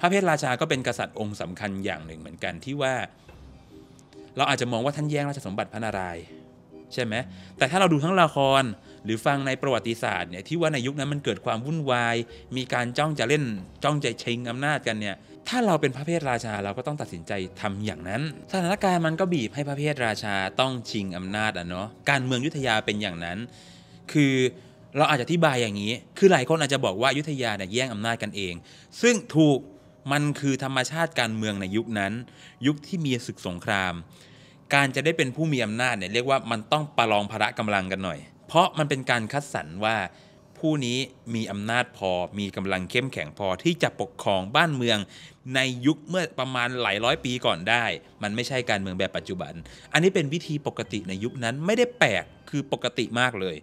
พระเพทราชาก็เป็นกษัตริย์องค์สำคัญอย่างหนึ่งเหมือนกันที่ว่า เราอาจจะมองว่าท่านแย่งราชสมบัติพระนารายณ์ใช่ไหมแต่ถ้าเราดูทั้งละครหรือฟังในประวัติศาสตร์เนี่ยที่ว่าในยุคนั้นมันเกิดความวุ่นวาย มีการจ้องจะเล่นจ้องใจชิงอำนาจกันเนี่ยถ้าเราเป็นพระเพทราชาเราก็ต้องตัดสินใจทำอย่างนั้น สถานการณ์มันก็บีบให้พระเพทราชาต้องชิงอำนาจอ่ะเนาะการเมืองยุทธยาเป็นอย่างนั้น คือเราอาจจะอธิบายอย่างนี้ คือหลายคนอาจจะบอกว่ายุทธยาเนี่ยแย่งอำนาจกันเอง ซึ่งถูกมันคือธรรมชาติการเมืองในยุคนั้น ยุคที่มีศึกสงคราม การจะได้เป็นผู้มีอำนาจเนี่ยเรียกว่ามันต้องประลองพระกำลังกันหน่อย เพราะมันเป็นการคัดสรรว่า ผู้นี้มีอำนาจพอมีกำลังเข้มแข็งพอที่จะปกครองบ้านเมืองในยุคเมื่อประมาณหลายร้อยปีก่อนได้ มันไม่ใช่การเมืองแบบปัจจุบัน อันนี้เป็นวิธีปกติในยุคนั้นไม่ได้แปลกคือปกติมากเลย